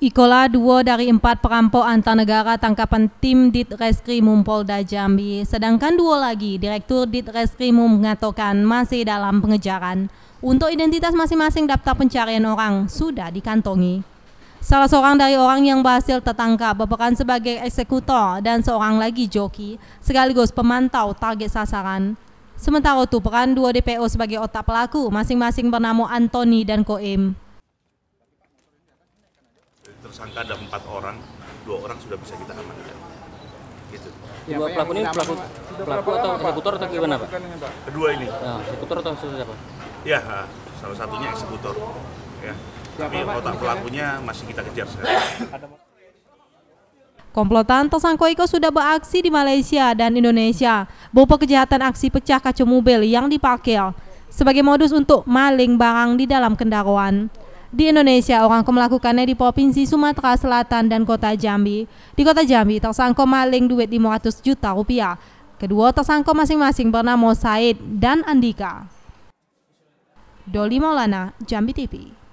Ikola dua dari empat perampok antar negara tangkapan tim Ditreskrimum Polda Jambi, sedangkan dua lagi Direktur Ditreskrimum mengatakan masih dalam pengejaran. Untuk identitas masing-masing daftar pencarian orang sudah dikantongi. Salah seorang dari orang yang berhasil tertangkap berperan sebagai eksekutor dan seorang lagi joki, sekaligus pemantau target sasaran. Sementara itu peran dua DPO sebagai otak pelaku, masing-masing bernama Anthony dan Koim tersangka ada empat orang, dua orang sudah bisa kita amankan. Gitu. Dua pelaku ini pelaku, pelaku atau eksekutor atau gimana pak? Kedua ini. Nah, eksekutor atau siapa? Ya, salah satunya eksekutor. Ya. Tapi otak pelakunya masih kita kejar sekarang. Komplotan tersangka Iko sudah beraksi di Malaysia dan Indonesia. Berupa kejahatan aksi pecah kaca mobil yang dipakai sebagai modus untuk maling barang di dalam kendaraan. Di Indonesia, orang ke melakukannya di Provinsi Sumatera Selatan dan Kota Jambi. Di Kota Jambi, tersangka maling duit 500 juta rupiah. Kedua tersangka masing-masing bernama Said dan Andika. Doli Maulana, Jambi TV.